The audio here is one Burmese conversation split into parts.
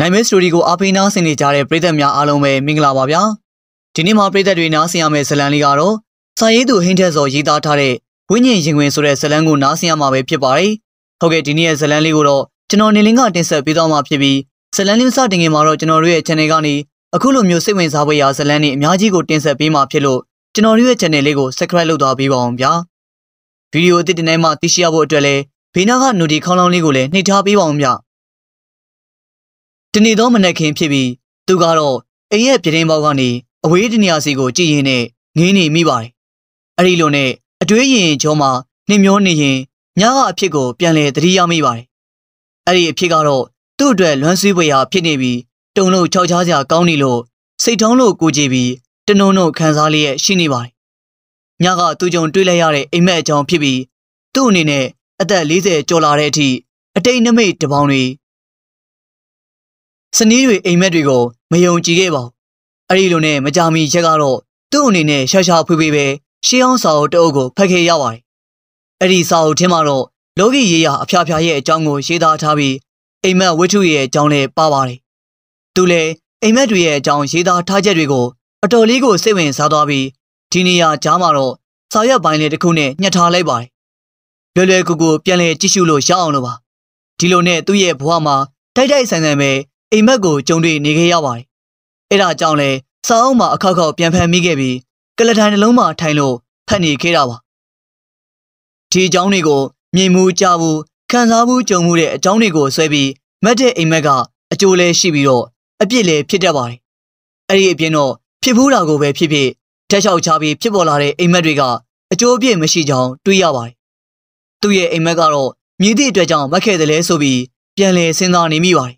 နိုင်မဲစတိုဒီကိုအားပေးနားဆင်နေကြတဲ့ပရိသတ်များအားလုံးပဲမင်္ဂလာပါဗျာဒီနေ့မှာပရိသတ်တွေနားဆင်ရမယ့်ဇာတ်လမ်းလေးကတော့စာရေးသူဟင်းထက်စော်ရေးသားထားတဲ့ဝိညာဉ်ရင်ဝင်ဆိုတဲ့ဇာတ်လမ်းကိုနားဆင်ရမှာပဲဖြစ်ပါတယ်ဟုတ်ကဲ့ဒီနေ့ရဲ့ဇာတ်လမ်းလေးကိုတော့ကျွန်တော်နေလင်းကတင်ဆက်ပေးသွားမှာဖြစ်ပြီးဇာတ်လမ်းလေးစတင်ခင်မှာတော့ကျွန်တော်တို့ရဲ့ channel ကနေအခုလိုမျိုးစိတ်ဝင်စားဖွယ်ရာဇာတ်လမ်းတွေအများကြီးကိုတင်ဆက်ပေးမှာဖြစ်လို့ကျွန်တော်တို့ရဲ့ channel လေးကို subscribe လုပ်သွားပေးပါအောင်ဗျာဗီဒီယိုအသစ်တင်တိုင်းမှာသိရှိရဖို့အတွက်လည်းဘေးနားက notification လေးကိုလည်းနှိပ်ထားပေးပါအောင်ဗျာတနေ့သောမနက်ခင်းဖြစ်ပြီးသူကတော့အိမ်ရဲ့ပြတင်းပေါက်ကနေအဝေးတနေရာစီကိုကြည်ရင်နဲ့ငင်းနေမိပါတယ်။အဲဒီလိုနဲ့အတွေးရင်ကျောမှာနှမျောနေရင်ညကအဖြစ်ကိုပြန်လဲသတိရမိပါတယ်။အဲဒီအဖြစ်ကတော့သူ့အတွက်လွမ်းဆွေးပွေရာဖြစ်နေပြီးတုံလို့ခြောက်ခြားစရာကောင်းနေလို့စိတ်ထောင်းလို့ကိုကြည့်ပြီးတနုံတို့ခံစားလျက်ရှိနေပါတယ်။ညကသူ့ကြုံတွေးလိုက်ရတဲ့အိမ်မက်အကြောင်းဖြစ်ပြီးသူ့အနေနဲ့အသက်40ကျော်လာတဲ့အထိအတိတ်နမိတ်တပေါင်းတွေစနီးတွေအိမ်မက်တွေကိုမယုံကြည်ခဲ့ပါဘူး။အဲဒီလိုနဲ့မကြမီချက်ကတော့သူ့အနေနဲ့ရှာရှာဖွေဖွေပဲရှေးအောင်စာအုပ်တအုပ်ကိုဖတ်ခဲ့ရပါတယ်။အဲဒီစာအုပ်ထဲမှာတော့လောကီရေးရာအဖျားဖျားရဲ့အကြောင်းကို ရေးသားထားပြီးအိမ်မက်ဝိထုရဲ့အကြောင်းလည်းပါပါတယ်။သူလည်းအိမ်မက်တွေရဲ့အကြောင်းရေးသားထားချက်တွေကိုအတော်လေးကိုစိတ်ဝင်စားသွားပြီးဒီနေရာကြားမှာတော့စာရွက်ပိုင်းလေးတစ်ခုနဲ့ညှက်ထားလိုက်ပါတယ်။လွယ်လွယ်ကူကူပြန်လဲကြည့်ရှုလို့ရအောင်လို့ပါ။ဒီလိုနဲ့သူ့ရဲ့ဘဝမှာတိုက်တိုက်ဆန်ဆန်ပဲအိမ်မက်ကိုကြုံတွေ့နေခဲ့ရပါတယ်။အဲဒါကြောင့်လဲစာအုပ်မှာအခောက်ခေါက်ပြန်ဖန်မိခဲ့ပြီးကလထိုင်နှလုံးမှာထိုင်လို့ဖတ်နေခဲ့တာပါ။ဒီအကြောင်းတွေကိုမြင်မှုကြားဘူးခံစားမှုကြုံမှုတဲ့အကြောင်းတွေကိုဆွဲပြီးမတ်တဲ့အိမ်မက်ကအကျိုးလဲရှိပြီးတော့အပြစ်လဲဖြစ်တတ်ပါတယ်။အဲ့ဒီအပြင်တော့ဖြစ်ဖူးတာကိုပဲဖြစ်ဖြစ်တက်လျှောက်ချပြီးဖြစ်ပေါ်လာတဲ့အိမ်မက်တွေကအကျိုးအပြစ်မရှိကြောင်းတွေးရပါတယ်။သူ့ရဲ့အိမ်မက်ကတော့မြည်သည့်အတွက်ကြောင့်မက်ခဲ့တယ်လဲဆိုပြီးပြန်လဲစဉ်းစားနေမိပါတယ်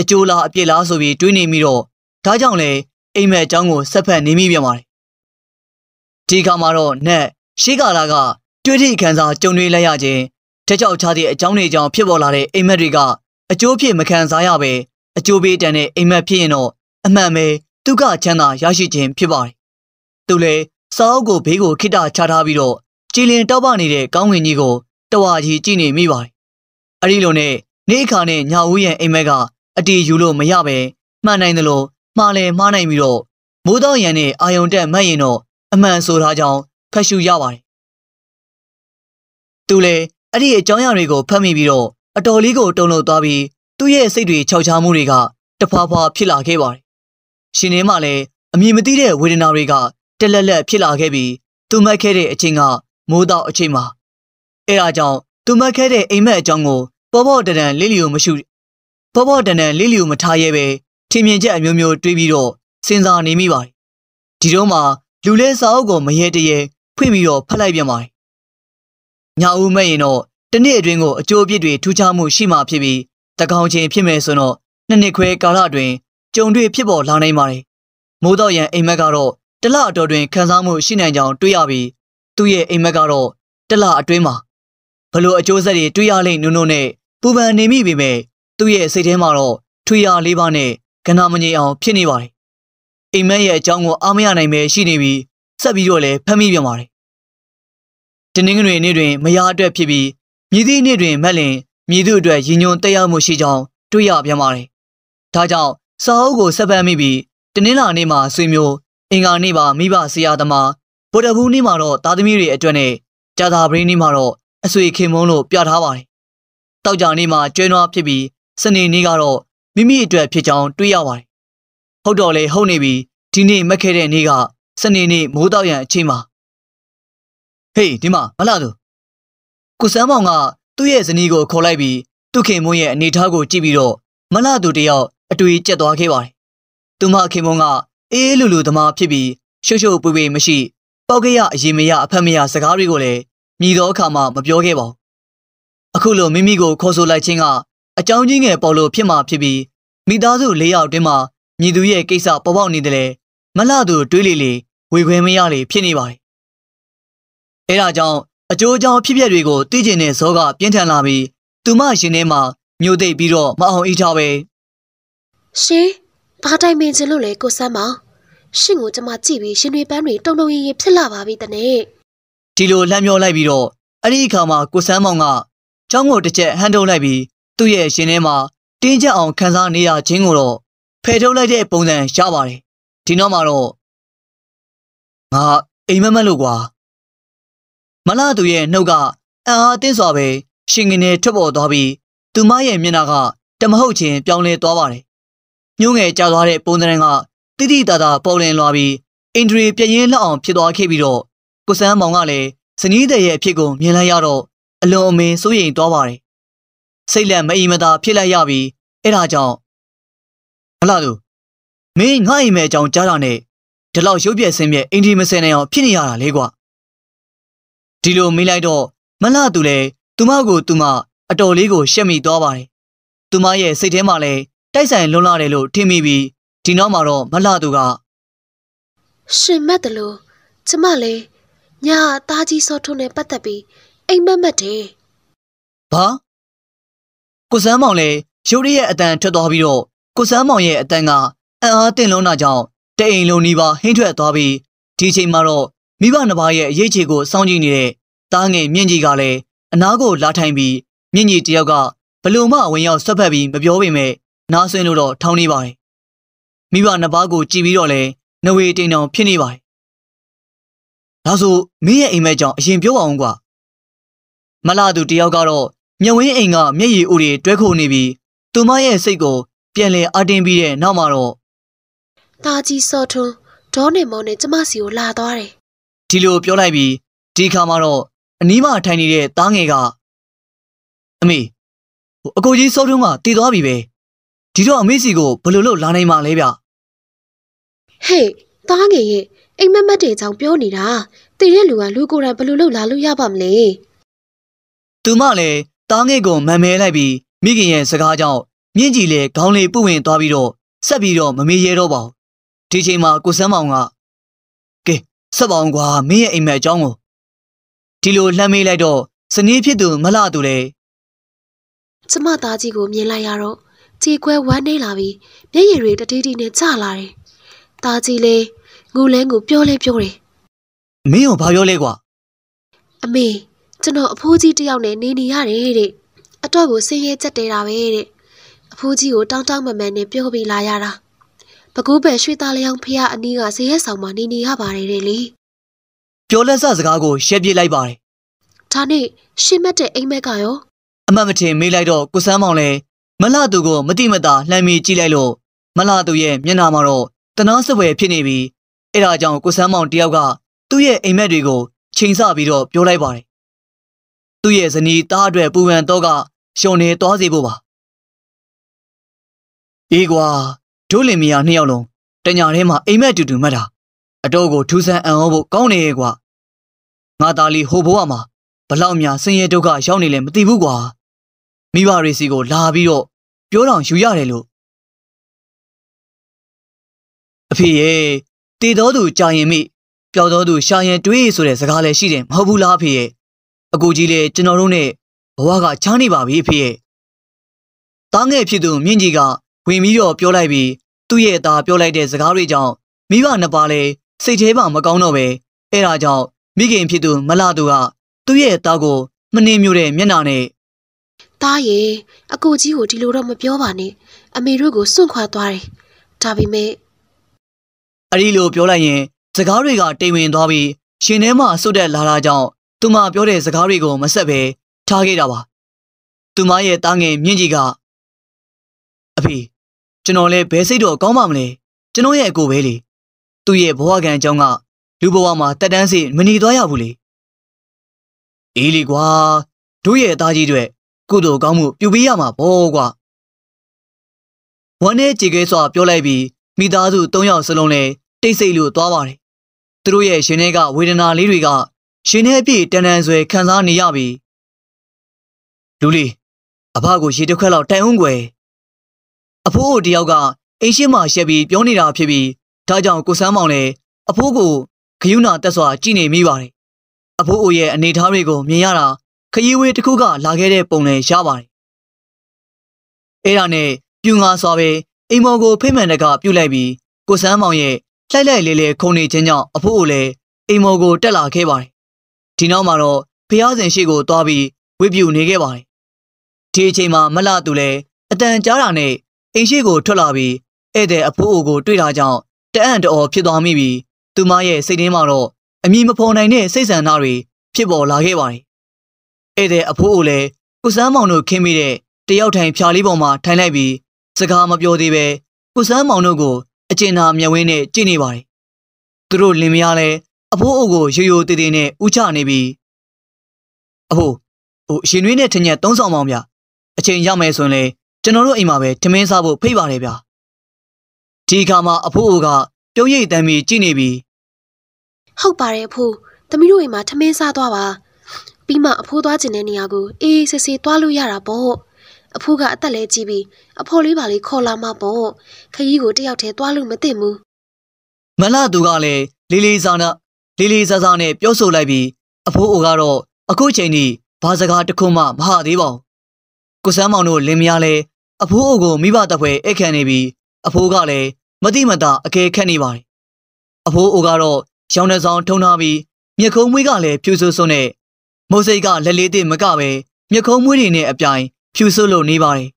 အကျိုးလားအပြစ်လားဆိုပြီးတွေးနေပြီးတော့ဒါကြောင့်လေအိမ်မက်အကြောင်းကိုဆက်ဖက်နေမိပြန်ပါတယ်ဒီခါမှာတော့နက်ရှေးကာလာကတွေးထိခံစားကြုံတွေ့လိုက်ရခြင်းတက်ကြောက်ချတဲ့အကြောင်းတွေကြောင့်ဖြစ်ပေါ်လာတဲ့အိမ်မက်တွေကအကျိုးဖြစ်မခံစားရပဲအကျိုးပေးတန်တဲ့အိမ်မက်ဖြစ်ရင်တော့အမှန်ပဲဒုက္ခချမ်းသာရရှိခြင်းဖြစ်ပါတယ်သူလေစာအုပ်ကိုဘေးကိုခိတချထားပြီးတော့ကြည်လင်တောက်ပနေတဲ့ကောင်းဝင်ကြီးကိုတဝါကြီးကြည့်နေမိပါတယ်အဲဒီလိုနဲ့နေအခါနဲ့ညာဦးရဲ့အိမ်မက်ကအတီယူလို့မရပဲမှန်နိုင်တယ်လို့မှားလဲမှားနိုင်ပြီးတော့မိုးတောင်ရံနဲ့အာယုံတက်မှတ်ရင်တော့အမှန်ဆိုထားကြောင်းဖတ်ရှုရပါတယ်။သူလည်းအဲ့ဒီအကြောင်းအရာတွေကိုဖတ်မိပြီးတော့အတော်လေးကိုတုန်လှုပ်သွားပြီးသူ့ရဲ့စိတ်တွေခြောက်ခြားမှုတွေကတဖွာဖွာဖြစ်လာခဲ့ပါတယ်။ရှင်နေမှလည်းအမြင်မသိတဲ့ဝေဒနာတွေကတက်လက်လက်ဖြစ်လာခဲ့ပြီးသူမှတ်ခဲ့တဲ့အချိန်ကမိုးတောင်အချိန်မှာအဲဒါကြောင့်သူမှတ်ခဲ့တဲ့အိမ်မက်အကြောင်းကို ပေါ်ပေါ်တန်တန်လေးလျော်မရှိဘောဘောတန်တန်လေးလျူမထားရဲပဲထင်မြင်ချက်အမျိုးမျိုးတွေးပြီးတော့စဉ်းစားနေမိပါတယ်။ဒီတော့မှလူလဲစာအုပ်ကိုမရေတရေဖွင့်ပြီးတော့ဖတ်လိုက်ပြန်ပါတယ်။ညဦးမဲ့ရင်တော့တနေ့အတွင်းကိုအကျိုးအပြစ်တွေထူးခြားမှုရှိမှဖြစ်ပြီးတကောင်ချင်းဖြစ်မယ်ဆိုတော့နှစ်နှစ်ခွဲကာလအတွင်းကြုံတွေ့ဖြစ်ပေါ်လာနိုင်ပါတယ်။မိုးတော့ရန်အိမ်မက်ကတော့တလအတော်တွင်ခံစားမှုရှိနိုင်ကြောင်းတွေးရပြီးသူ့ရဲ့အိမ်မက်ကတော့တလအတွင်းမှာဘလို့အကျိုးဆက်တွေတွေးရလိမ့်နုံနုံနဲ့ပူပန်နေမိပေမဲ့သူ့ရဲ့စိတ်ထဲမှာတော့ထွေရလေးပါးနဲ့ကနာမငြိမ်အောင်ဖြစ်နေပါတယ်။အိမ်မက်ရဲ့အကြောင်းကိုအားမရနိုင်ပဲရှိနေပြီးဆက်ပြီးတော့လည်းဖမ်းမိပြန်ပါတယ်။တနင်္ဂနွေနေ့တွင်မယားအတွက်ဖြစ်ပြီးမြည်သည့်နေ့တွင်မက်လင်မြည်သူအတွက်ရည်ညွှန်တက်ရောက်မှုရှိကြောင်းတွေ့ရပြန်ပါတယ်။ဒါကြောင့်စာအုပ်ကိုဆက်ပတ်မိပြီးတနင်္လာနေ့မှာဆွေမျိုး အင်္ဂါနေ့မှာမိဘဆရာသမားဗုဒ္ဓဘူးနေ့မှာတော့သားသမီးတွေအတွက်နဲ့ကြာသာပရင်းနေ့မှာတော့အဆွေခင်မုန်းလို့ပြထားပါတယ်။တောက်ကြနေ့မှာကျွဲနွားဖြစ်ပြီးစနေနေ့ကတော့မိမိအတွက်ဖြစ်ကြောင်းတွေးရပါတယ်။ဟုတ်တော့လေဟုတ်နေပြီဒီနေ့မက်ခဲ့တဲ့နေ့ကစနေနေ့မိုးတောက်ရံအချိန်မှာဟေးဒီမှာမလာသူကိုစမ်းမောင်ကသူ့ရဲ့ဇနီးကိုခေါ်လိုက်ပြီးသူခင်မွန်းရဲ့အနေထားကိုကြည့်ပြီးတော့မလာသူတယောက်အတွေ့ကျက်သွားခဲ့ပါတယ်။သူမခင်မွန်းကအေးလူလူသမားဖြစ်ပြီး ရှုပ်ရှုပ်ပွေပွေမရှိ ပေါက်ကရအရင်မရအဖက်မရစကားတွေကိုလည်းမြည်သောအခါမှမပြောခဲ့ပါဘူး။အခုလိုမိမိကိုခေါ်ဆိုလိုက်ခြင်းကအကြောင်းကြီးငယ်ပေါ်လို့ဖြစ်မှာဖြစ်ပြီးမိသားစု၄ယောက်အတွင်းမှာမြေသူရဲ့ကိစ္စပေါ်ပေါက်နေတယ်လေမလှသူတွေးလေလေဝေခွဲမရလေဖြစ်နေပါတယ်အဲဒါကြောင့်အကျိုးအကြောင်းဖြစ်ပျက်တွေကိုသိကျင်တဲ့ဇောက ပြင်းထန်လာပြီးသူမရှင်ထဲမှာမြို့သိပ်ပြီးတော့မအောင်အီးထားပဲရှင်ဘာတိုင်မင်ခြင်းလို့လဲကိုစမ်းမောင်ရှင်ကိုကျွန်မကြည့်ပြီးရှင်တွေပန်းတွေတုံတုံရင်ရင်ဖြစ်လာပါပြီတနေ့ဒီလိုလှမ်းပြောလိုက်ပြီးတော့အဲ့ဒီအခါမှာကိုစမ်းမောင်ကကျောင်းကိုတစ်ချက်ဟန်တုံးလိုက်ပြီးသူ့ရဲ့ရှင်ထဲမှာတင်းကျပ်အောင်ခန်းစားနေရခြင်းကိုတော့ဖယ်ထုတ်လိုက်တဲ့ပုံစံရပါတယ်ဒီနောက်မှာတော့ငါအိမ်မက်မက်လို့ကွာမလာသူရဲ့နှုတ်ကအံအားတင်းစွာပဲရှင်ငင်နေထွက်ပေါ်သွားပြီးသူမရဲ့မျက်နှာကတမဟုတ်ချင်းပြောင်းလဲသွားပါတယ်ညှိုးငယ်ကျသွားတဲ့ပုံစံကတိတိတသာပေါ်လင်လာပြီးအင်ဒရီပြရင်လောက်အောင် ဖြစ်သွားခဲ့ပြီးတော့ကိုစန်းမောင်ကလည်းဇနီးတဲ့ရဲ့အဖြစ်ကိုမြင်လိုက်ရတော့အလွန်အမင်းစိုးရိမ်သွားပါတယ်စိတ်လက်မအီမသာဖြစ်လိုက်ရပြီအဲ့ဒါကြောင့်ဟလာသူမင်းငါ့အိမ်မဲအကြောင်းကြားတာနဲ့ဒီလောက်ရုပ်ပြက်ဆင်းပြက်အင်ဒီမစင်နေအောင်ဖြစ်နေရတာလေကွာဒီလိုမေးလိုက်တော့မလှသူလည်းသူမကိုသူမအတော်လေးကို ရှက်မိသွားပါတယ်သူမရဲ့စိတ်ထဲမှာလည်းတိုက်ဆိုင်လွန်လာတယ်လို့ထင်မိပြီးဒီနောက်မှာတော့မလှသူကရှင်မက်တယ်လို့ကျမလည်းညာအသားကြီးစောထုံးနဲ့ပတ်သက်ပြီးအိမ်မက်မက်တယ်ဘာကိုစမ်းမောင်လည်းရုတ်တရက်အတန်ထွက်သွားပြီးတော့ကိုစမ်းမောင်ရဲ့အတန်ကအံ့အားတင်လွန်းတာကြောင့်တအိမ်လုံးနီးပါးဟိမ့်ထွက်သွားပြီးဒီချိန်မှာတော့မိဘနှစ်ပါးရဲ့အရေးချေကိုစောင့်ကြည့်နေတဲ့တားငယ်မြင့်ကြီးကလည်းအနာကိုလာထိုင်ပြီးမြင့်ကြီးတယောက်ကဘလို့မှဝင်ရောက်ဆက်ဖက်ပြီးမပြောပေမဲ့နားဆွင့်လို့တော့ထောင်းနေပါတယ်မိဘနှစ်ပါးကိုကြည်ပြီးတော့လဲနဝေတိန်တောင်ဖြစ်နေပါတယ်ဒါဆိုမင်းရဲ့အိမ်မက်ကြောင့်အရင်ပြောပါအောင်ကွာမလာသူတယောက်ကတော့မြဝင်းအိမ်ကမျက်ရည်ဦးတွေတွဲခုန်နေပြီးသူမရဲ့စိတ်ကို ပြန်လည်အတင်းပြီးတဲ့နောက်မှာတော့ตาကြီးစောထွန်းဒေါနေမောင်နဲ့ကျမစီကိုလာသွားတယ်ဒီလိုပြောလိုက်ပြီးဒီခါမှာတော့အနီးမှာထိုင်နေတဲ့တားငယ်ကအမေအကိုကြီးစောထွန်းကတည်သွားပြီပဲဒီတော့အမေစီကိုဘယ်လိုလုပ်လာနိုင်မှာလဲဗျဟေးတားငယ်ရဲ့အိမ်မက်မက်တွေကြောင့်ပြောနေတာတည်တဲ့လူကလူကိုယ်တိုင်ဘယ်လိုလုပ်လာလို့ရပါမလဲသူမလည်းတားငဲ့ကိုမမဲလိုက်ပြီးမိခင်ရဲ့စကားကြောင့်မြင့်ကြီးလည်းခေါင်းလေးပုဝင်သွားပြီးတော့ဆက်ပြီးတော့မမေ့ရတော့ပါဘူးဒီချိန်မှာကိုစမ်းမောင်ကကဲဆက်ပါအောင်ကွာမင်းရဲ့အိမ်မက်အကြောင်းကိုဒီလိုလှမ်းမေးလိုက်တော့စနေဖြစ်သူမလှသူလေကျမသားကြီးကိုမြင်လိုက်ရတော့ကြေခွဲဝမ်းနေလာပြီးမျက်ရည်တွေတတိတိနဲ့ကျလာတယ်သားကြီးလေငူလဲငူပြောလဲပြောတယ်မင်းကိုဘာပြောလဲကွာအမေကျွန်တော်အဖိုးကြီးတယောက်နဲ့နေနေရတယ်တဲ့အတော့ကိုဆင်းရဲကြက်တဲတာပဲတဲ့အဖိုးကြီးကိုတောင်းတောင်းမမန်နဲ့ပြောပြီးလာရတာဘကူးပဲရွှေသားလျောင်းဖះအနီးကဇေယျဆောင်မှာနေနေရပါတယ်တဲ့လေပြောလက်စစကားကိုရှက်ပြေးလိုက်ပါတယ်ဒါနဲ့ရှင်းမတဲ့အိမ်မက်ကရောအမတ်မထင်မေးလိုက်တော့ကိုစမ်းမောင်လည်းမလှသူကိုမတိမတာလှမ်းမီကြည့်လိုက်လို့မလှသူရဲ့မျက်နှာမှာတော့တနာစပွဲဖြစ်နေပြီးအဲဒါကြောင့်ကိုစမ်းမောင်တယောက်ကသူ့ရဲ့အိမ်မက်တွေကိုချိန်ဆပြီးတော့ပြောလိုက်ပါတယ်သူ့ရဲ့ဇနီးသားအတွက်ပူပန်တော့ကရှင်နေသွားစေဖို့ပါအေးကွာဒိုးလင်မီယာနှစ်ယောက်လုံးတညာထဲမှာအိမ်မက်တူတူမှတ်တာအတော့ကိုထူးဆန်းအံ့ဩဖို့ကောင်းနေရဲ့ကွာငါသားလေးဟိုဘဝမှာဘလောက်များဆင်းရဲဒုက္ခရောက်နေလဲမသိဘူးကွာမိဘတွေစီကို လာပြီးတော့ပြောတော်ယူရတယ်လို့အဖေရဲ့တည်တော်သူကြာရင်မိပျောက်တော်သူရှာရင်တွေးဆိုတဲ့စကားလည်းရှိတယ်မဟုတ်ဘူးလားအဖေရဲ့အကိုကြီးလည်းကျွန်တော်တို့နဲ့ဘဝကချားနေပါပြီအဖေရဲ့တားငယ်ဖြစ်သူမြင့်ကြီးကဝင်ပြီးတော့ပြောလိုက်ပြီးသူ့ရဲ့အသားပြောလိုက်တဲ့စကားတွေကြောင့်မိဘနှစ်ပါးလည်းစိတ်ထဲမှာမကောင်းတော့ပဲအဲဒါကြောင့်မိခင်ဖြစ်သူမလာသူက သူ့ရဲ့အသားကိုမနှင်းမြို့တဲ့မျက်နှာနဲ့တားရဲ့အကိုကြီးကိုဒီလိုတော့မပြောပါနဲ့အမေတို့ကိုစွန့်ခွာသွားတယ်ဒါပေမဲ့အဲဒီလိုပြောလိုက်ရင်စကားတွေကတိမ်ဝင်သွားပြီးရှင်ထဲမှာဆုတ်တက်လာတာကြောင့်သူမပြောတဲ့စကားတွေကိုမဆက်ပဲထားခဲ့တာပါ။သူမရဲ့တားငယ်မြင့်ကြီးကအဖေကျွန်တော်လည်းဘဲစိတ်တော့ကောင်းပါမလဲကျွန်တော်ရဲ့အကိုပဲလေသူ့ရဲ့ဘဝကံအကြောင်းကလူဘဝမှာတက်တန်းစီမหนีသွားရဘူးလေအေးလေကွာတို့ရဲ့အသားကြီးတွေကုသိုလ်ကောင်းမှုပြုပေးရမှာပေါ့ကွာဝမ်းနဲ့ကြေခဲစွာပြောလိုက်ပြီးမိသားစု၃ယောက်စလုံးလည်းတိတ်ဆိတ်လို့သွားပါတယ်သူတို့ရဲ့ရှင်ထဲကဝေဒနာလေးတွေကရှင်နဲ့အပြည့်တန်တန်ဆွဲခံစားနေရပြီလူလီအဖကိုရေတစ်ခွက်လောက်တိုင်အောင်ွယ်အဖိုးတို့တယောက်ကအိမ်ရှိမှရှက်ပြီးပြောနေတာဖြစ်ပြီးဒါကြောင့်ကိုစမ်းမောင်လည်းအဖိုးကိုခယူနာတက်စွာကြည့်နေမိပါတယ်အဖိုးအိုရဲ့အနေထားတွေကို မြင်ရတာခရီးဝေးတစ်ခုကလာခဲ့တဲ့ပုံလည်းရပါတယ်အဲ့ဒါနဲ့ပြူငါစွာပဲအိမ်မော်ကိုဖိမှန်တကပြုတ်လိုက်ပြီးကိုစမ်းမောင်ရဲ့လှိုက်လိုက်လေလေခုန်နေခြင်းကြောင့်အဖိုးအိုလည်းအိမ်မော်ကိုတက်လာခဲ့ပါတယ်ဒီနောက်မှာတော့ဖျားစင်ရှိကိုသွားပြီးဝိပြူနေခဲ့ပါတယ်ဒီအချိန်မှာမလသူလည်းအတန်ကြားတာနဲ့အိမ်ရှိကိုထွက်လာပြီးဧည့်သည်အဖိုးအိုကိုတွေ့တာကြောင့်တအံ့တော်ဖြစ်သွားမိပြီးသူမရဲ့စိတ်ထဲမှာတော့အမိမဖော်နိုင်တဲ့စိတ်ဆန္ဒတွေဖြစ်ပေါ်လာခဲ့ပါတယ်ဧည့်သည်အဖိုးအိုလည်းကုစမ်းမောင်တို့ခင်းမိတဲ့တယောက်ထိုင်ဖြာလေးပေါ်မှာထိုင်လိုက်ပြီးစကားမပြောသေးပဲကုစမ်းမောင်တို့ကိုအကျဉ်းသာမျက်ဝင်းနဲ့ကြည့်နေပါတယ်သူတို့လင်မယားလည်းအဖိုးအုပ်ကိုရိုရိုတေးတေးနဲ့ဥချနေပြီအဖိုးဟိုရှင်နွေးနဲ့ထညက်သုံးဆောင်ပေါင်းဗျအချိန်ရမယ်ဆိုရင်လေကျွန်တော်တို့အိမ်မှာပဲထမင်းစားဖို့ဖိတ်ပါတယ်ဗျဒီအခါမှာအဖိုးအုပ်ကပြုတ်ရိပ်တမ်းပြီးကြည့်နေပြီဟုတ်ပါတယ်အဖိုးသမီးတို့အိမ်မှာထမင်းစားသွားပါပြီးမှအဖိုးသွားကျင်တဲ့နေရာကိုအေးအေးဆေးဆေးသွားလို့ရတာပေါ့အဖိုးကအသက်လဲကြီးပြီးအဖိုးလေးပါလေးခေါ်လာမှပေါ့ခကြီးကိုတယောက်တည်းသွားလို့မသိဘူးမလသူကလည်းလေးလေးစားစားလေးလေးစားစားနဲ့ပြောဆိုလိုက်ပြီးအဖိုးအိုကတော့အခုချိန်ထိဘာစကားတစ်ခုမှမဟာသေးပါဘူးကိုစမ်းမောင်တို့လင်မယားလဲအဖိုးအိုကိုမိဘတပ်ဖွဲ့အခန့်နေပြီးအဖိုးကလည်းမတိမတာအကဲခတ်နေပါတယ်အဖိုးအိုကတော့ရောင်နှဆောင်ထုံထားပြီးမြက်ခုံးမွေးကလည်းဖြူဆူဆူနဲ့မုတ်စိတ်ကလက်လေးတစ်မကပဲမြက်ခုံးမွေးတွေနဲ့အပြိုင်ဖြူဆူလို့နေပါတယ်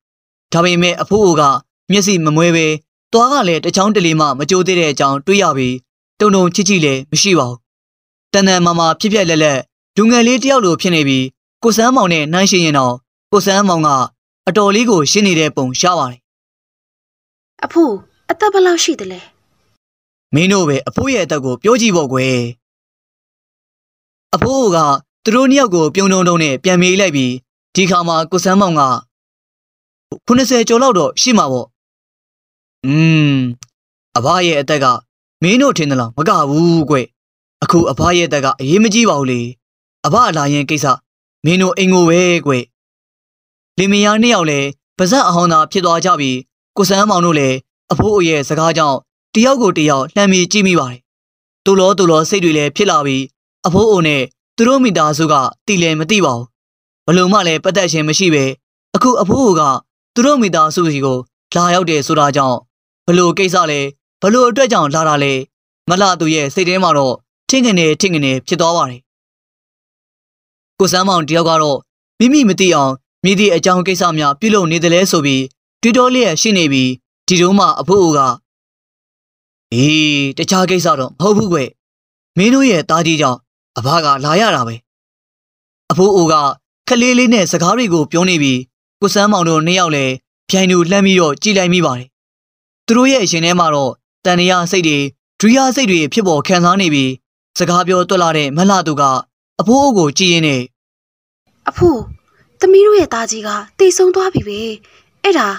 ဒါပေမဲ့အဖိုးအိုကမျက်စိမမွဲပဲသွားကလည်းတချောင်းတလီမှမကြိုးသေးတဲ့အကြောင်းတွေးရပြီးတုံတုံချစ်ချစ်လည်းမရှိပါဘူးတန်တန်မာမာဖြစ်ပြက်လက်လက်လူငယ်လေးတယောက်လိုဖြစ်နေပြီးကိုစမ်းမောင်နဲ့နှိုင်းရှင်ရင်တော့ကိုစမ်းမောင်ကအတော်လေးကိုရှင်းနေတဲ့ပုံရပါတယ်အဖူအသက်ဘယ်လောက်ရှိသလဲမင်းတို့ပဲအဖိုးရဲ့အသက်ကို ပြောကြည့်ပေါ့ကွယ်အဖိုးကသူတို့နှစ်ယောက်ကိုပြုံတုံတုံနဲ့ပြန်မေးလိုက်ပြီးဒီခါမှာကိုစမ်းမောင်က90ကျော်လောက်တော့ရှိမှာပေါ့อืมအဘရဲ့အသက်ကမင်းတို့ထင်သလားမကဘူးကွအခုအဖရဲ့တက်ကအရေးမကြီးပါဘူးလေအဖလာရင်ကိစ္စမင်းတို့အိမ်ကိုပဲကွလင်မယားနှစ်ယောက်လည်းပါဇက်အဟောင်းသာဖြစ်သွားကြပြီးကိုစမ်းမောင်တို့လည်းအဖိုးအရဲ့စကားကြောင့်တယောက်ကိုတယောက်လှမ်းပြီးကြည့်မိပါတယ်တူလောတူလောစိတ်တွေလည်းဖြစ်လာပြီးအဖိုးအိုနဲ့သူတို့မိသားစုကတီလည်းမသိပါဘူးဘလုံးမလည်းပတ်သက်ခြင်းမရှိပဲအခုအဖိုးအိုကသူတို့မိသားစုစီကိုလာရောက်တယ်ဆိုတာကြောင့်ဘလို့ကိစ္စလဲဘလို့အတွက်ကြောင့်လာတာလဲမလာသူရဲ့စိတ်ထဲမှာတော့ထင်ကနေထင်ကနေဖြစ်သွားပါတယ်။ကိုစမ်းမောင်တယောက်ကတော့မိမိမသိအောင်မိသည့်အကြောင်းကိစ္စများပြုလုပ်နေတယ်လဲဆိုပြီးတွေးတောလျက်ရှိနေပြီးဒီတုန်းမှအဖိုးအိုကအေးတခြားကိစ္စတော့မဟုတ်ဘူးကွမင်းတို့ရဲ့တားကြီးကြောင့်အဘကလာရတာပဲအဖိုးအိုကခလေးလေးနဲ့စကားတွေကိုပြောနေပြီးကိုစမ်းမောင်တို့နှစ်ယောက်လည်းပြိုင်သူလှမ်းပြီးတော့ကြည်လိုက်မိပါတယ်သူတို့ရဲ့အရှင်ထဲမှာတော့တန်ရစိတ်တွေဒရိယာစိတ်တွေဖြစ်ပေါ်ခံစားနေပြီးစကားပြောတွက်လာတဲ့မလှသူကအဖိုးအကိုကြည်ရင်နဲ့အဖိုးသမီးတို့ရဲ့သားကြီးကတိတ်ဆုံးသွားပြီပဲအဲ့ဒါ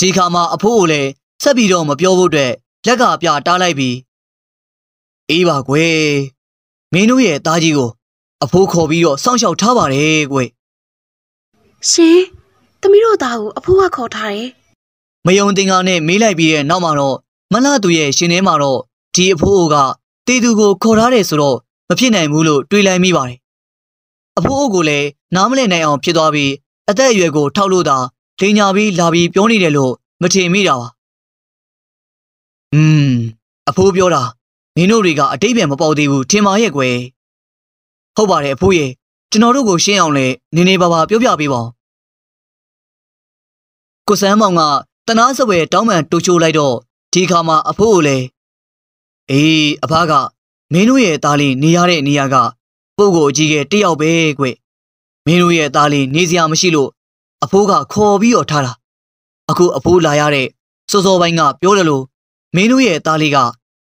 ဒီခါမှာအဖိုးကိုလည်းဆက်ပြီးတော့မပြောဖို့အတွက်လက်ကပြတားလိုက်ပြီးအေးပါကွယ်မင်းတို့ရဲ့သားကြီးကို အဖိုးခေါ်ပြီးတော့စောင့်ရှောက်ထားပါတယ်ကွယ်ရှင်သမီးတို့သားကိုအဖိုးကခေါ်ထားတယ်မယုံတင်ကနဲ့မေးလိုက်ပြီးတဲ့နောက်မှာတော့မလှသူရဲ့ရှင်ထဲမှာတော့ဒီအဖိုးကတေသူကိုခေါ်ထားတယ်ဆိုတော့မဖြစ်နိုင်ဘူးလို့တွေးလိုက်မိပါတယ်။အဖိုးအုပ်ကိုလည်းနားမလည်နိုင်အောင်ဖြစ်သွားပြီးအသက်အရွယ်ကိုထောက်လို့သာဒိညာပြီးလာပြီးပြောနေတယ်လို့မထင်မိတာပါ။음အဖိုးပြောတာမင်းတို့တွေကအတိတ်ပဲမပေါသေးဘူးထင်ပါရဲ့ကွယ်။ဟုတ်ပါတယ်အဖိုးရဲ့ကျွန်တော်တို့ကိုရှင်းအောင်လဲနင်းနေပါပါပြောပြပေးပါဦး။ကိုစမ်းမောင်ကတနာစပွဲတောင်းပန်တူချိုးလိုက်တော့ဒီခါမှာအဖိုးကိုလည်းအေးအဖကမင်းတို့ရဲ့သားလေးနေရတဲ့နေရာကပုပ်ကိုအကြီးကတယောက်ပဲကွမင်းတို့ရဲ့သားလေးနေစရာမရှိလို့အဖိုးကခေါ်ပြီးတော့ထားတာအခုအဖိုးလာရတဲ့စောစောပိုင်းကပြောတယ်လို့မင်းတို့ရဲ့သားလေးက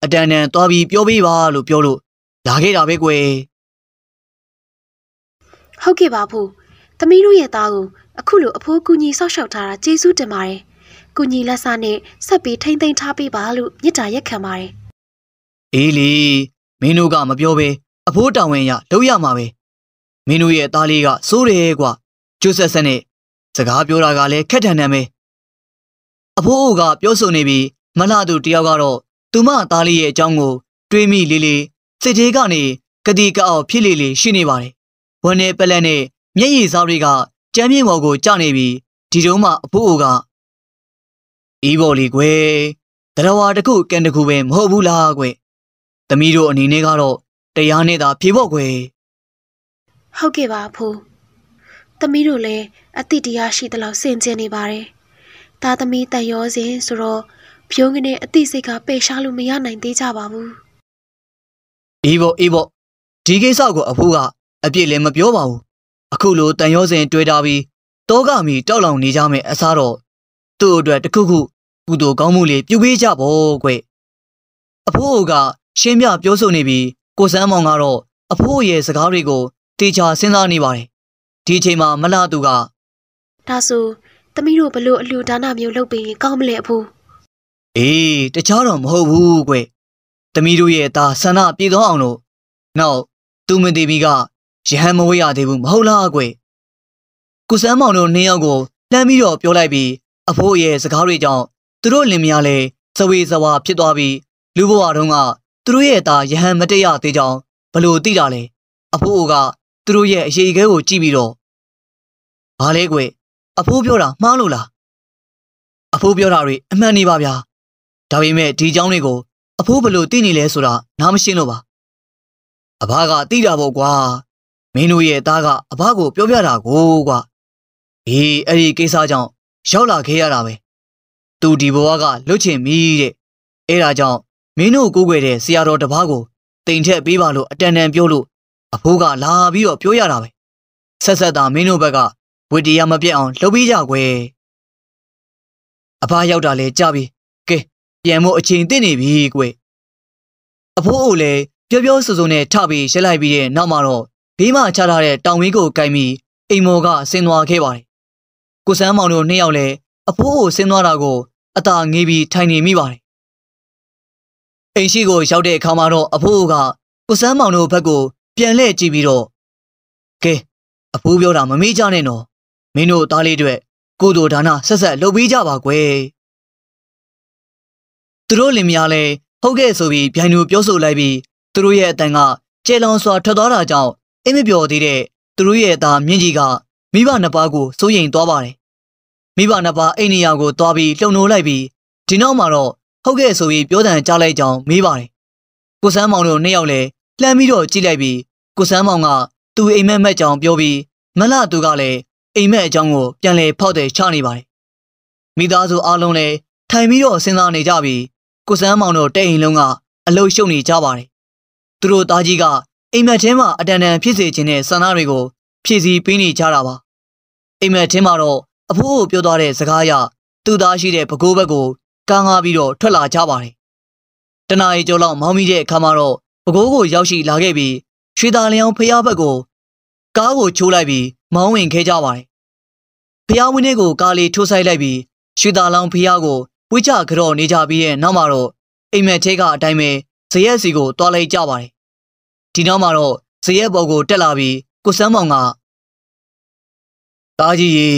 အတန်တန်သွားပြီးပြောပေးပါလို့ပြောလို့လာခဲ့တာပဲကွယ်ဟုတ်ကဲ့ပါဖိုးသမီးတို့ရဲ့သားကိုအခုလိုအဖိုးကူညီဆောက်ရှောက်ထားတာကျေးဇူးတင်ပါတယ်ကူညီလက်စာနဲ့ဆက်ပြီးထိမ့်သိမ်းထားပေးပါလို့မြစ်တာရက်ခံပါတယ်အေးလေမင်းတို့ကမပြောဘဲအဖိုးတာဝန်ရလုပ်ရမှာပဲမင်းတို့ရဲ့သားလေးကစိုးတယ်ကွာကျိုးဆက်ဆက်နဲ့စကားပြောတာကလည်းခက်ထန်တယ်ပဲအဖိုးအိုကပြောဆိုနေပြီးမလှသူတယောက်ကတော့သူမသားလေးရဲ့အကြောင်းကိုတွေးမိလေးလေးစစ်သေးကနေကတိကအောက်ဖြစ်လေလေရှိနေပါတယ်ဝန်းနေပလက်နဲ့မျက်ရည်စားတွေကကြမ်းမြင့်ပေါ်ကိုကျနေပြီးဒီတုန်းမှအဖိုးအိုကအေးပေါ်လေကွယ်တရဝါတစ်ခုကန်တစ်ခုပဲမဟုတ်ဘူးလားကွယ်။သမီးတို့အနေနဲ့ကတော့တရားနဲ့သာဖြေဖို့ကွယ်။ဟုတ်ကဲ့ပါအဖိုး။သမီးတို့လည်းအတိတရားရှိသလောက်စင်ကြင်နေပါတယ်။ဒါသမီးတန်ရောစဉ်ဆိုတော့ဖြုံးကနေအတိစိတ်ကပယ်ရှားလို့မရနိုင်သေးကြပါဘူး။အေးပေါ့အေးပေါ့ဒီကိစ္စကိုအဖိုးကအပြစ်လည်းမပြောပါဘူး။အခုလိုတန်ရောစဉ်တွေ့တာပြီးတောကမီတောက်လောင်နေကြမယ်အစားတော့သူ့အတွက်တခုခုကုသိုလ်ကောင်းမှုလေးပြုပေးကြပေါ့ကွ။အဖိုးကရှင်းပြပြောဆိုနေပြီးကိုစမ်းမောင်ကတော့အဖိုးရဲ့စကားတွေကိုတေချာစဉ်းစားနေပါတယ်ဒီအချိန်မှာမလာသူကဒါဆိုသမီးတို့ဘလို့အလူဒါနမျိုးလုပ်ပေးရင်ကောင်းမလဲအဖိုးအေးတခြားတော့မဟုတ်ဘူးကွသမီးတို့ရဲ့ဒါဆန္ဒပြေသောအောင်လို့နောက်သူမတီဗီကရဟန်းမဝေးရသေးဘူးမဟုတ်လားကွကိုစမ်းမောင်တို့နှစ်ယောက်ကိုလှမ်းပြီးတော့ပြောလိုက်ပြီးအဖိုးရဲ့စကားတွေကြောင့်သူတို့လင်မယားလဲစဝေစဝါဖြစ်သွားပြီးလူဘဝတုန်းကသူတို့ရဲ့သားယဟန်မတက်ရသေးကြောင်းဘလို့သိတာလဲအဖိုးကသူတို့ရဲ့အရေးခဲကိုကြည့်ပြီးတော့ဘာလဲကွအဖိုးပြောတာမှားလို့လားအဖိုးပြောတာတွေအမှန်နေပါဗျာဒါပေမဲ့ဒီเจ้าတွေကိုအဖိုးဘလို့သိနေလဲဆိုတာနားမရှင်းလို့ပါအဘကသိတာပေါ့ကွာမင်းတို့ရဲ့သားကအဘကိုပြောပြတာကိုကွာအေးအဲ့ဒီကိစ္စကြောင့်ရောက်လာခဲ့ရတာပဲသူဒီဘဝကလွတ်ချင်ပြီတဲ့အဲ့ဒါကြောင့်မင်းတို့ကိုကိုွယ်တဲ့ဆရာတော်တပားကိုတင်ထက်ပေးပါလို့အတန်တန်ပြောလို့အဖိုးကလာပြီးတော့ပြောရတာပဲဆက်ဆက်သာမင်းတို့ဘက်ကဝတ္တရားမပြတ်အောင်လှုပ်ပေးကြကွယ်အဖားရောက်တာလဲကြပြီကဲပြန်မို့အချိန်တင့်နေပြီကွယ်အဖိုးအိုလည်းပြောပြောဆိုဆိုနဲ့ထပြီးရှက်လိုက်ပြီးတဲ့နောက်မှာတော့ဘေးမှာချထားတဲ့တောင်ဝင်းကိုကင်ပြီးအိမ်မော်ကဆင်းသွားခဲ့ပါတယ်ကိုစမ်းမောင်တို့နှစ်ယောက်လည်းအဖိုးအိုဆင်းသွားတာကို အသာငေးပြီးထိုင်နေမိပါတယ်အိမ်ရှိကို ရောက်တဲ့အခါမှာတော့အဖိုးကကိုစမ်းမောင်တို့ဘက်ကို ပြန်လှည့်ကြည့်ပြီးတော့ကဲအဖိုးပြောတာမမေ့ကြနဲ့နော်မင်းတို့သားလေးတွေကုသိုလ်ဒါနဆက်ဆက်လုပ်ပေးကြပါကွယ်သူတို့လင်မယားလည်းဟုတ်ကဲ့ဆိုပြီးဗျိုင်သူပြောဆိုလိုက်ပြီးသူတို့ရဲ့အတန်ကကျဲလောင်စွာထွက်သွားတာကြောင့်အင်းမပြောသေးတဲ့သူတို့ရဲ့သားမြင့်ကြီးကမိဘနှစ်ပါးကိုစိုးရိမ်သွားပါတယ်မိဘနှစ်ပါးအိမ်နေရာကိုသွားပြီးလှုံ့နှိုးလိုက်ပြီးဒီနောက်မှာတော့ဟုတ်ကဲ့ဆိုပြီးပြောတန်ကြားလိုက်ကြောင်းမေးပါတယ်။ကိုစမ်းမောင်တို့နှစ်ယောက်လည်းလှမ်းပြီးတော့ကြည့်လိုက်ပြီးကိုစမ်းမောင်ကသူ့အိမ်မက်မက်ကြောင်ပြောပြီးမလသူကလည်းအိမ်မက်အကြောင်းကိုပြန်လဲဖောက်တယ်ချနေပါတယ်။မိသားစုအားလုံးလည်းထိုင်ပြီးတော့စဉ်းစားနေကြပြီးကိုစမ်းမောင်တို့တဲ့အိမ်လုံးကအလုရှုပ်နေကြပါတယ်။သူတို့သားကြီးကအိမ်မက်ထဲမှာအတန်တန်ဖြစ်စေခြင်းနဲ့ဆန္ဒတွေကိုဖြည့်ဆည်းပေးနေကြတာပါ။အိမ်မက်ထဲမှာတော့အဖိုးကိုပြောသွားတဲ့စကားအရသူ့သားရှိတဲ့ဘကိုးဘက်ကိုကာငါပြီးတော့ထွက်လာကြပါတယ်။တနာရီကျော်လောက်မောင်းမိတဲ့အခါမှာတော့ပဲခူးကို ရောက်ရှိလာခဲ့ပြီးရွှေသားလျောင်းဖျားဘက်ကို ကားကိုချိုးလိုက်ပြီးမောင်းဝင်ခဲ့ကြပါတယ်။ဖျားဝင်းလေးကိုကားလေးထိုးဆိုင်လိုက်ပြီးရွှေသားလောင်းဖျားကိုဝိချကြော့နေကြပြီးတဲ့နောက်မှာတော့အိမ်မက်ထဲကအတိုင်းပဲဇရက်စီကိုတွားလိုက်ကြပါတယ်။ဒီနောက်မှာတော့ဇရက်ပေါ်ကိုတက်လာပြီးကိုစမ်းမောင်ကတားကြီးရေ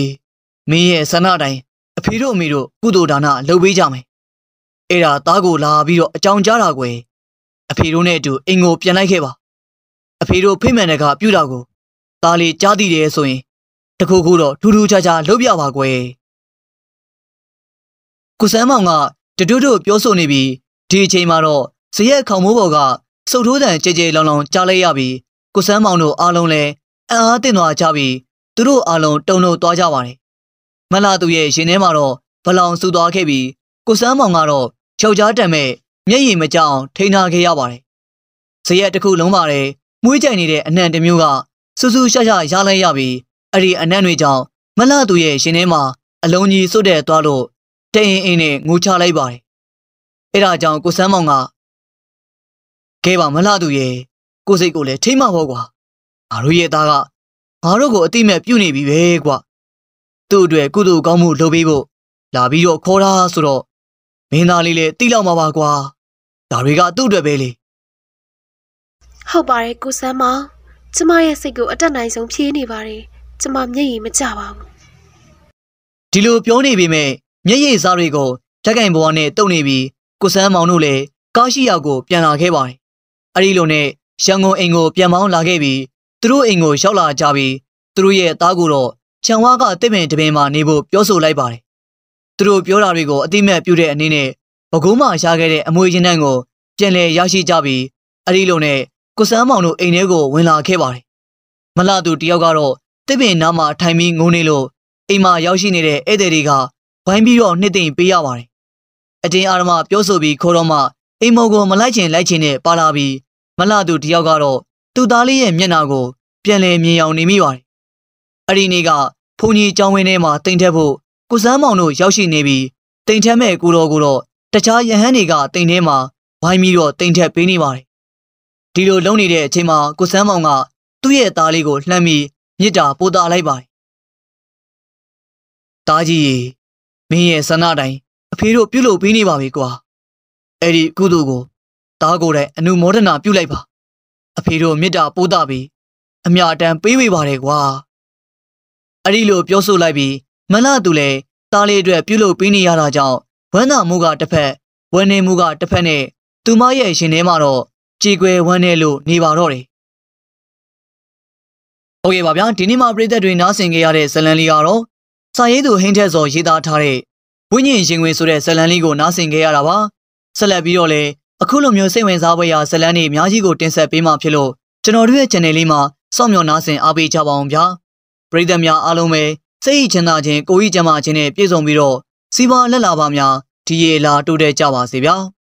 မင်းရဲ့ဆန္ဒတိုင်းအဖေတို့အမေတို့ကုသိုလ်ဒါနလုပ်ပေးကြမယ်။အဲ့ဒါသားကိုလာပြီးတော့အကြောင်းကြားတာကွယ်။အဖေတို့နဲ့အတူအိမ်ကိုပြန်လိုက်ခဲ့ပါ။အဖေတို့ဖိမှန်တဲ့ကပြုတာကိုသားလေးကြားသိတယ်ဆိုရင် တခုခုတော့ထူးထူးခြားခြားလုပ်ပြပါကွယ်။ကုစမ်းမောင်ကတတွတ်တို့ပြောဆိုနေပြီးဒီအချိန်မှာတော့ဇရက်ခေါင်မိုးပေါ်ကစုတ်ထိုးတံကြဲကြဲလောင်လောင်ကြားလိုက်ရပြီးကုစမ်းမောင်တို့အားလုံးလည်းအံ့အားသင့်သွားကြပြီးသူတို့အားလုံးတုန်လှုပ်သွားကြပါတယ်မလာသူရဲ့ရင်ထဲမှာတော့ဗလောင်ဆူသွားခဲ့ပြီးကိုစမ်းမောင်ကတော့ယောက်ျားတံမဲ့မျက်ရည်မကြောင်ထိန်းထားခဲ့ရပါတယ်။ဇရက်တစ်ခုလုံးပါတယ်။မွေးကြိုင်နေတဲ့အနံ့တစ်မျိုးကစူးစူးရှာရှာရလိုက်ရပြီးအဲ့ဒီအနံ့တွေကြောင့်မလာသူရဲ့ရှင်ထဲမှာအလုံးကြီးစွတ်တဲ့သွားလို့တရင်အင်းနဲ့ငိုချလိုက်ပါတယ်။အဲ့ဒါကြောင့်ကိုစမ်းမောင်ကကဲပါမလာသူရဲ့ကိုစိတ်ကိုလည်းထိမ့်မဖို့ကွာ။ငါတို့ရဲ့သားကငါတို့ကိုအတိမဲ့ပြုတ်နေပြီပဲကွာ။သူ့အတွက်ကုသိုလ်ကောင်းမှုလုပ်ပေးဖို့လာပြီးတော့ခေါ်တာဆိုတော့မင်းသားလေးလည်းတိလောက်မှာပါကွာဒါတွေကသူ့အတွက်ပဲလေဟုတ်ပါတယ်ကိုစမ်းမကျမရဲ့စိတ်ကိုအတက်နိုင်ဆုံးဖြေးနေပါတယ်ကျမမျက်ရည်မကျပါဘူးဒီလိုပြောနေပေမဲ့မျက်ရည်စားတွေကိုဓာတ်ကင်ဘွားနဲ့တုပ်နေပြီးကိုစမ်းမောင်တို့လည်းကားရှိရာကိုပြန်လာခဲ့ပါတယ်အဲဒီလိုနဲ့ရန်ကုန်အိမ်ကိုပြန်မောင်းလာခဲ့ပြီးသူတို့အိမ်ကိုရောက်လာကြပြီးသူတို့ရဲ့သားကိုတော့ခြံဝါကတစ်ပင်တစ်ပင်မှာနေဖို့ပြောဆိုလိုက်ပါတယ်။သူတို့ပြောတာတွေကိုအတိမတ်ပြုတဲ့အနေနဲ့ဘကုံးမှာရခဲ့တဲ့အမွေရင်နှံ့ကိုပြန်လည်ရရှိကြပြီးအရီလိုနဲ့ကုစမ်းမောင်တို့အိမ်ထဲကိုဝင်လာခဲ့ပါတယ်။မလာသူတယောက်ကတော့တစ်ပင်နားမှာထိုင်ပြီးငိုနေလို့အိမ်မှာရောက်ရှိနေတဲ့ဧည့်သည်တွေကဝိုင်းပြီးတော့နှစ်သိမ့်ပေးရပါတယ်။အတင်းအာရမပြောဆိုပြီးခေါ်တော့မှအိမ်မော်ကိုမလိုက်ချင်လိုက်ချင်နဲ့ပါလာပြီးမလာသူတယောက်ကတော့သူ့သားလေးရဲ့မျက်နှာကိုပြန်လည်မြင်အောင်နေမိပါတယ်အဲ့ဒီနေ့ကဘုံကြီးကျောင်းဝင်းထဲမှာတင်ထက်ဖို့ကိုစမ်းမောင်တို့ရောက်ရှိနေပြီးတင်ထက်မဲ့ကိုတော်ကိုတော့တခြားယဟန်တွေကတင်ထဲမှာဝိုင်းပြီးတော့တင်ထက်ပေးနေပါတယ်ဒီလိုလုံနေတဲ့အချိန်မှာကိုစမ်းမောင်က သူ့ရဲ့သားလေးကိုလှမ်းပြီးမြစ်တာပို့တာလိုက်ပါတယ်တားကြီးမင်းရဲ့ဆန္ဒတိုင်းအဖေတို့ပြုတ်လို့ပေးနေပါပြီကွာအဲ့ဒီကုသိုလ်ကိုတားကိုယ်တိုင်အနုမောဒနာပြုတ်လိုက်ပါ အဖေတို့မြစ်တာပို့တာပြီးအမြအတန်ပေးဝေပါတယ်ကွာအဲ့ဒီလိုပြောဆိုလိုက်ပြီးမလသူလည်းသားလေးအတွက်ပြုလုပ်ပေးနေရတာကြောင့်ဝမ်းသာမှုကတစ်ဖက်ဝမ်းနေမှုကတစ်ဖက်နဲ့သူမရဲ့ရှင်ထဲမှာတော့ကြည်ွယ်ဝမ်းနေလို့နေပါတော့တယ်။ဟုတ်ကဲ့ပါဗျာဒီနေ့မှာပြည်သက်တွေနားဆင်ကြရတဲ့ဇလန်လေးကတော့စာရေးသူဟင်းထက်စောရေးသားထားတဲ့ဝိညာဉ်ရှင်ဝင်ဆိုတဲ့ဇလန်လေးကိုနားဆင်ကြရတာပါ။ဆက်လက်ပြီးတော့လည်းအခုလိုမျိုးစိတ်ဝင်စားဖွယ်ရာဇလန်တွေအများကြီးကိုတင်ဆက်ပေးမှဖြစ်လို့ကျွန်တော်တို့ရဲ့ channel လေးမှာစောင့်မျှော်နားဆင်အားပေးကြပါအောင်ဗျာ။ပရိသတ်များအားလုံးပဲစိတ်ချမ်းသာခြင်းကိုယ်ဤကျမ်းမာခြင်းနဲ့ပြည့်စုံပြီးတော့စီးပွားလက်လာပါများဒီရေလာတိုးတက်ကြပါစေဗျာ။